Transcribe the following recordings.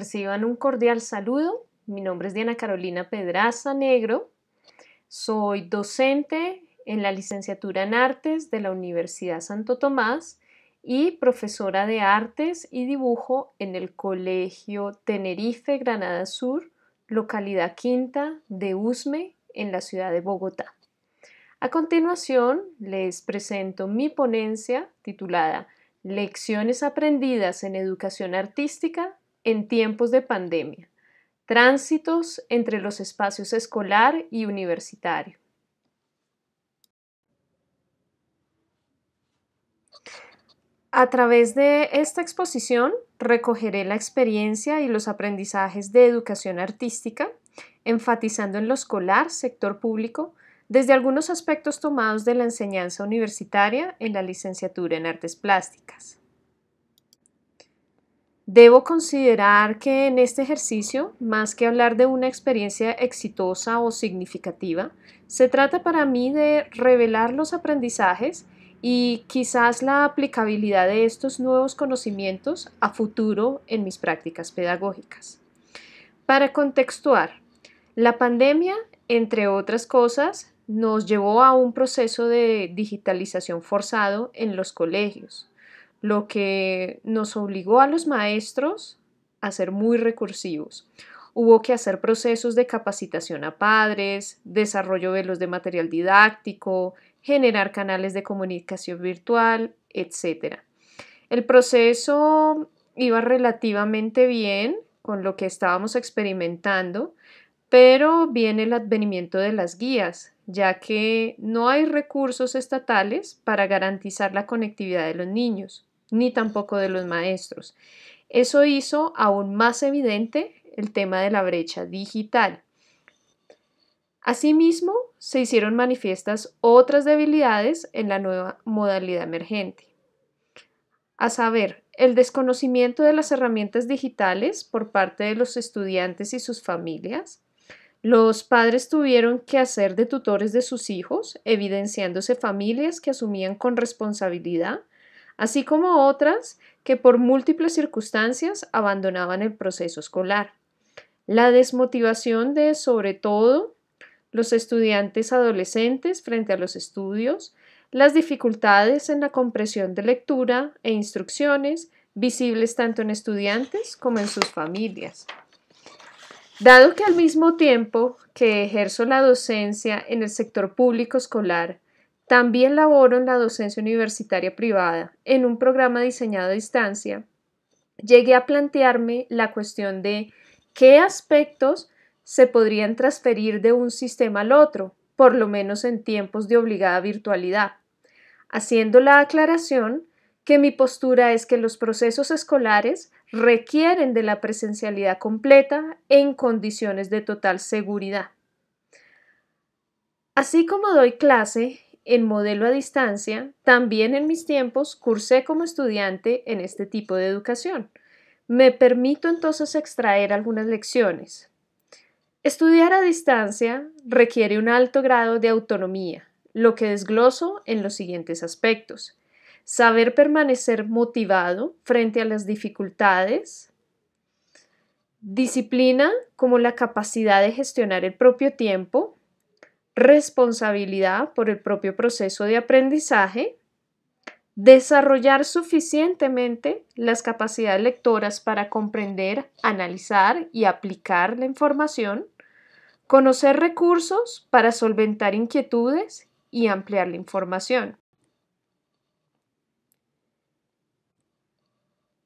Reciban un cordial saludo. Mi nombre es Diana Carolina Pedraza Negro. Soy docente en la licenciatura en artes de la Universidad Santo Tomás y profesora de artes y dibujo en el Colegio Tenerife Granada Sur, localidad quinta de Usme, en la ciudad de Bogotá. A continuación, les presento mi ponencia titulada Lecciones aprendidas en educación artística en tiempos de pandemia. Tránsitos entre los espacios escolar y universitario. A través de esta exposición recogeré la experiencia y los aprendizajes de educación artística, enfatizando en lo escolar, sector público, desde algunos aspectos tomados de la enseñanza universitaria en la licenciatura en artes plásticas. Debo considerar que en este ejercicio, más que hablar de una experiencia exitosa o significativa, se trata para mí de revelar los aprendizajes y quizás la aplicabilidad de estos nuevos conocimientos a futuro en mis prácticas pedagógicas. Para contextuar, la pandemia, entre otras cosas, nos llevó a un proceso de digitalización forzado en los colegios lo que nos obligó a los maestros a ser muy recursivos. Hubo que hacer procesos de capacitación a padres, desarrollo los de material didáctico, generar canales de comunicación virtual, etc. El proceso iba relativamente bien con lo que estábamos experimentando, pero viene el advenimiento de las guías, ya que no hay recursos estatales para garantizar la conectividad de los niños ni tampoco de los maestros. Eso hizo aún más evidente el tema de la brecha digital. Asimismo, se hicieron manifiestas otras debilidades en la nueva modalidad emergente. A saber, el desconocimiento de las herramientas digitales por parte de los estudiantes y sus familias. Los padres tuvieron que hacer de tutores de sus hijos, evidenciándose familias que asumían con responsabilidad así como otras que por múltiples circunstancias abandonaban el proceso escolar. La desmotivación de, sobre todo, los estudiantes adolescentes frente a los estudios, las dificultades en la compresión de lectura e instrucciones, visibles tanto en estudiantes como en sus familias. Dado que al mismo tiempo que ejerzo la docencia en el sector público escolar, también laboro en la docencia universitaria privada, en un programa diseñado a distancia. Llegué a plantearme la cuestión de qué aspectos se podrían transferir de un sistema al otro, por lo menos en tiempos de obligada virtualidad, haciendo la aclaración que mi postura es que los procesos escolares requieren de la presencialidad completa en condiciones de total seguridad. Así como doy clase en modelo a distancia, también en mis tiempos cursé como estudiante en este tipo de educación. Me permito entonces extraer algunas lecciones. Estudiar a distancia requiere un alto grado de autonomía, lo que desgloso en los siguientes aspectos. Saber permanecer motivado frente a las dificultades, disciplina como la capacidad de gestionar el propio tiempo, responsabilidad por el propio proceso de aprendizaje, desarrollar suficientemente las capacidades lectoras para comprender, analizar y aplicar la información, conocer recursos para solventar inquietudes y ampliar la información.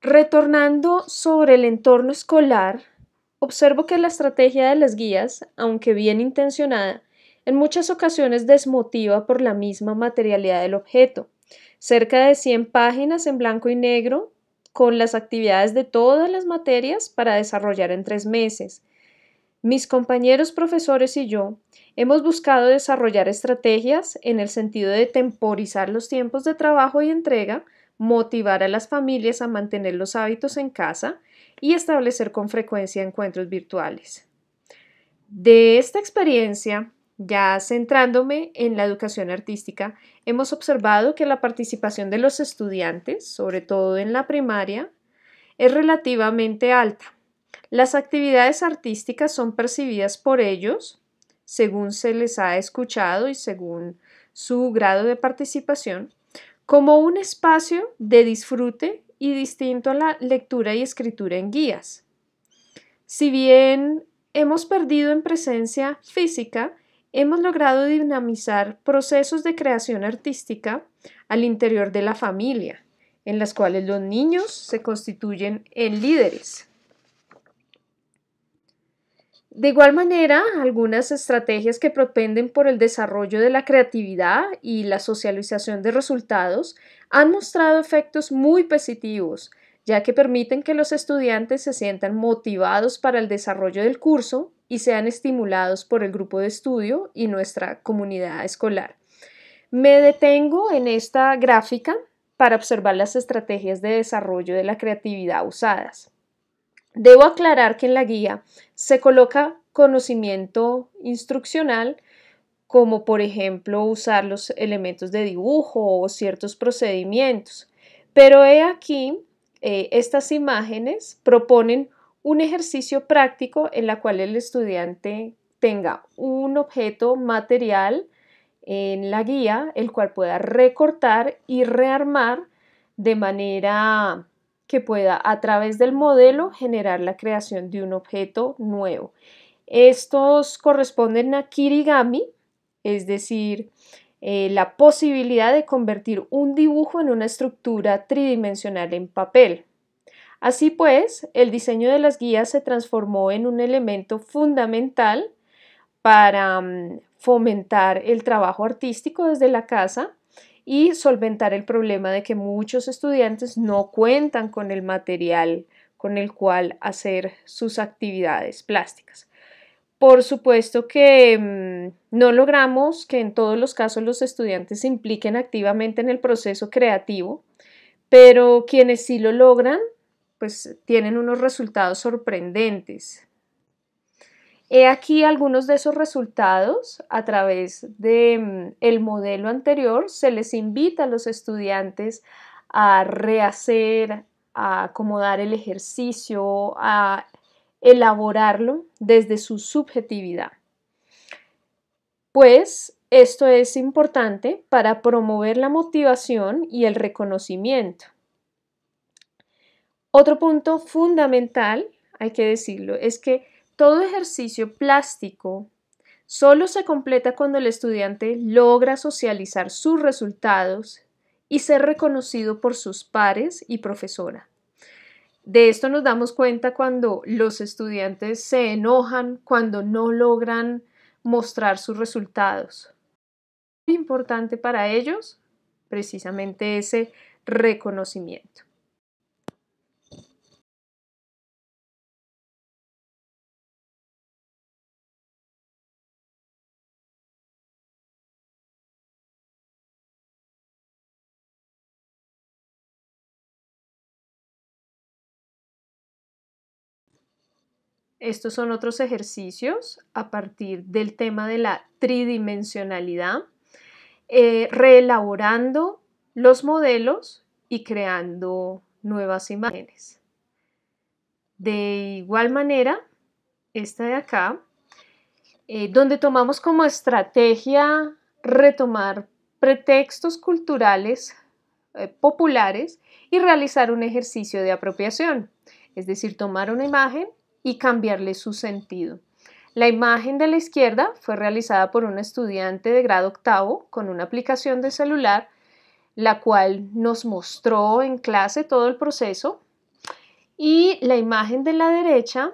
Retornando sobre el entorno escolar, observo que la estrategia de las guías, aunque bien intencionada, en muchas ocasiones desmotiva por la misma materialidad del objeto. Cerca de 100 páginas en blanco y negro con las actividades de todas las materias para desarrollar en tres meses. Mis compañeros profesores y yo hemos buscado desarrollar estrategias en el sentido de temporizar los tiempos de trabajo y entrega, motivar a las familias a mantener los hábitos en casa y establecer con frecuencia encuentros virtuales. De esta experiencia ya centrándome en la educación artística, hemos observado que la participación de los estudiantes, sobre todo en la primaria, es relativamente alta. Las actividades artísticas son percibidas por ellos según se les ha escuchado y según su grado de participación, como un espacio de disfrute y distinto a la lectura y escritura en guías. Si bien hemos perdido en presencia física, hemos logrado dinamizar procesos de creación artística al interior de la familia, en las cuales los niños se constituyen en líderes. De igual manera, algunas estrategias que propenden por el desarrollo de la creatividad y la socialización de resultados han mostrado efectos muy positivos, ya que permiten que los estudiantes se sientan motivados para el desarrollo del curso y sean estimulados por el grupo de estudio y nuestra comunidad escolar. Me detengo en esta gráfica para observar las estrategias de desarrollo de la creatividad usadas. Debo aclarar que en la guía se coloca conocimiento instruccional, como por ejemplo usar los elementos de dibujo o ciertos procedimientos. Pero he aquí, eh, estas imágenes proponen un ejercicio práctico en la cual el estudiante tenga un objeto material en la guía, el cual pueda recortar y rearmar de manera que pueda a través del modelo generar la creación de un objeto nuevo. Estos corresponden a kirigami, es decir, eh, la posibilidad de convertir un dibujo en una estructura tridimensional en papel. Así pues, el diseño de las guías se transformó en un elemento fundamental para mm, fomentar el trabajo artístico desde la casa y solventar el problema de que muchos estudiantes no cuentan con el material con el cual hacer sus actividades plásticas. Por supuesto que mm, no logramos que en todos los casos los estudiantes se impliquen activamente en el proceso creativo, pero quienes sí lo logran pues tienen unos resultados sorprendentes. He aquí algunos de esos resultados a través del mm, el modelo anterior. Se les invita a los estudiantes a rehacer, a acomodar el ejercicio, a elaborarlo desde su subjetividad. Pues esto es importante para promover la motivación y el reconocimiento. Otro punto fundamental, hay que decirlo, es que todo ejercicio plástico solo se completa cuando el estudiante logra socializar sus resultados y ser reconocido por sus pares y profesora. De esto nos damos cuenta cuando los estudiantes se enojan, cuando no logran mostrar sus resultados. importante para ellos precisamente ese reconocimiento. Estos son otros ejercicios a partir del tema de la tridimensionalidad, eh, reelaborando los modelos y creando nuevas imágenes. De igual manera, esta de acá, eh, donde tomamos como estrategia retomar pretextos culturales eh, populares y realizar un ejercicio de apropiación, es decir, tomar una imagen y cambiarle su sentido. La imagen de la izquierda fue realizada por un estudiante de grado octavo con una aplicación de celular, la cual nos mostró en clase todo el proceso. Y la imagen de la derecha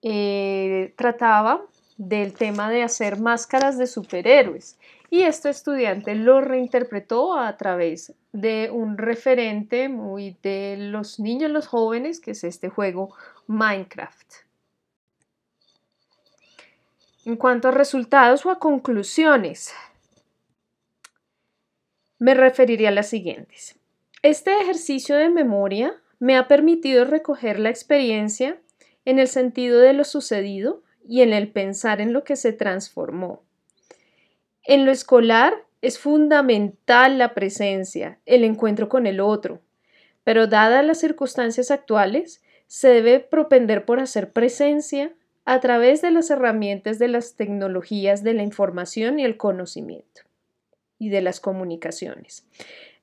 eh, trataba del tema de hacer máscaras de superhéroes. Y este estudiante lo reinterpretó a través de un referente muy de los niños, los jóvenes, que es este juego Minecraft. En cuanto a resultados o a conclusiones, me referiría a las siguientes. Este ejercicio de memoria me ha permitido recoger la experiencia en el sentido de lo sucedido, y en el pensar en lo que se transformó. En lo escolar es fundamental la presencia, el encuentro con el otro, pero dadas las circunstancias actuales, se debe propender por hacer presencia a través de las herramientas de las tecnologías de la información y el conocimiento y de las comunicaciones.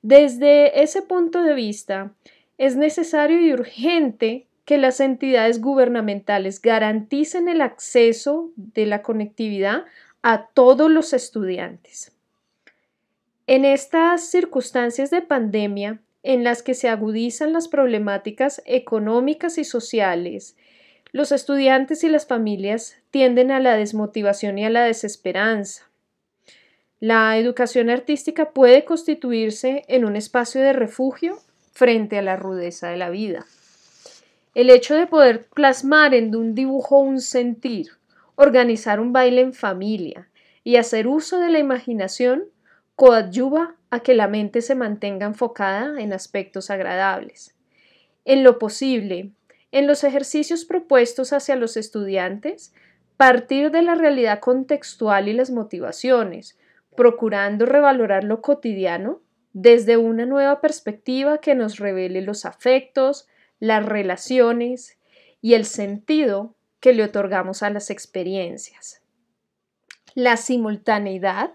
Desde ese punto de vista, es necesario y urgente que las entidades gubernamentales garanticen el acceso de la conectividad a todos los estudiantes. En estas circunstancias de pandemia, en las que se agudizan las problemáticas económicas y sociales, los estudiantes y las familias tienden a la desmotivación y a la desesperanza. La educación artística puede constituirse en un espacio de refugio frente a la rudeza de la vida el hecho de poder plasmar en un dibujo un sentir, organizar un baile en familia y hacer uso de la imaginación coadyuva a que la mente se mantenga enfocada en aspectos agradables. En lo posible, en los ejercicios propuestos hacia los estudiantes, partir de la realidad contextual y las motivaciones, procurando revalorar lo cotidiano desde una nueva perspectiva que nos revele los afectos, las relaciones y el sentido que le otorgamos a las experiencias. La simultaneidad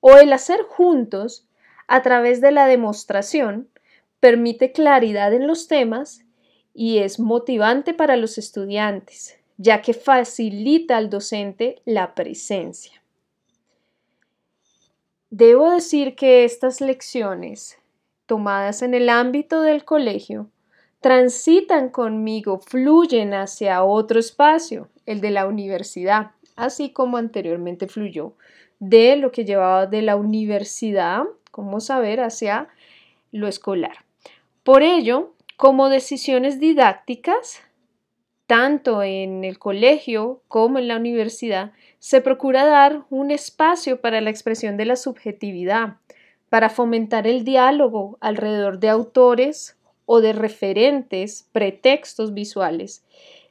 o el hacer juntos a través de la demostración permite claridad en los temas y es motivante para los estudiantes, ya que facilita al docente la presencia. Debo decir que estas lecciones, tomadas en el ámbito del colegio, transitan conmigo, fluyen hacia otro espacio, el de la universidad, así como anteriormente fluyó de lo que llevaba de la universidad, como saber, hacia lo escolar. Por ello, como decisiones didácticas, tanto en el colegio como en la universidad, se procura dar un espacio para la expresión de la subjetividad, para fomentar el diálogo alrededor de autores, o de referentes, pretextos visuales,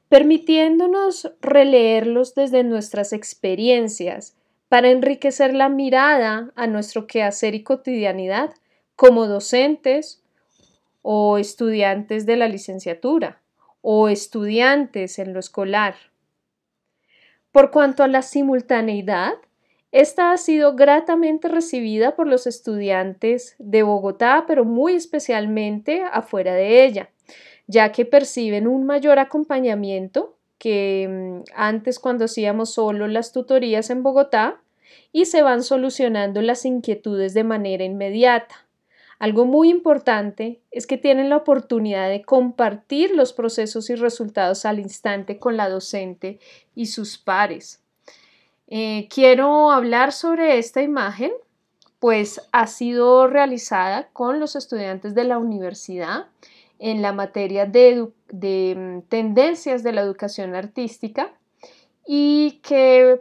permitiéndonos releerlos desde nuestras experiencias para enriquecer la mirada a nuestro quehacer y cotidianidad como docentes o estudiantes de la licenciatura o estudiantes en lo escolar. Por cuanto a la simultaneidad, esta ha sido gratamente recibida por los estudiantes de Bogotá, pero muy especialmente afuera de ella, ya que perciben un mayor acompañamiento que mm, antes cuando hacíamos solo las tutorías en Bogotá y se van solucionando las inquietudes de manera inmediata. Algo muy importante es que tienen la oportunidad de compartir los procesos y resultados al instante con la docente y sus pares. Eh, quiero hablar sobre esta imagen, pues ha sido realizada con los estudiantes de la universidad en la materia de, mm, tendencias de la educación artística y que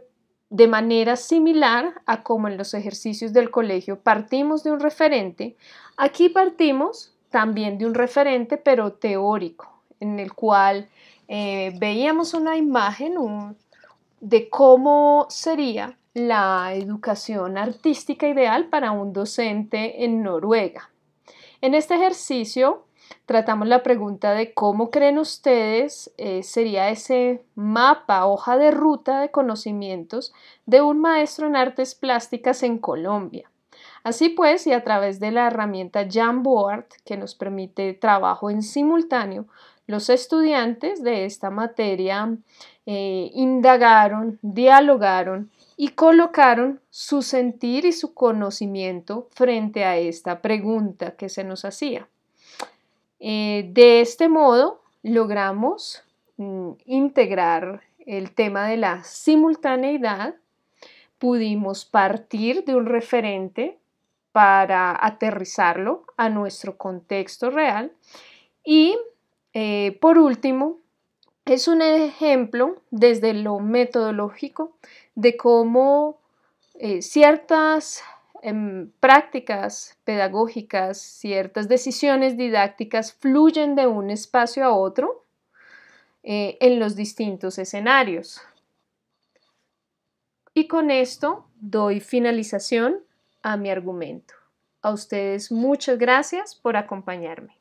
de manera similar a como en los ejercicios del colegio partimos de un referente, aquí partimos también de un referente pero teórico, en el cual eh, veíamos una imagen, un, de cómo sería la educación artística ideal para un docente en Noruega. En este ejercicio tratamos la pregunta de cómo creen ustedes eh, sería ese mapa, hoja de ruta de conocimientos de un maestro en artes plásticas en Colombia. Así pues, y a través de la herramienta Jamboard, que nos permite trabajo en simultáneo, los estudiantes de esta materia eh, indagaron, dialogaron y colocaron su sentir y su conocimiento frente a esta pregunta que se nos hacía. Eh, de este modo logramos mm, integrar el tema de la simultaneidad, pudimos partir de un referente para aterrizarlo a nuestro contexto real y eh, por último, es un ejemplo desde lo metodológico de cómo eh, ciertas em, prácticas pedagógicas, ciertas decisiones didácticas fluyen de un espacio a otro eh, en los distintos escenarios. Y con esto doy finalización a mi argumento. A ustedes muchas gracias por acompañarme.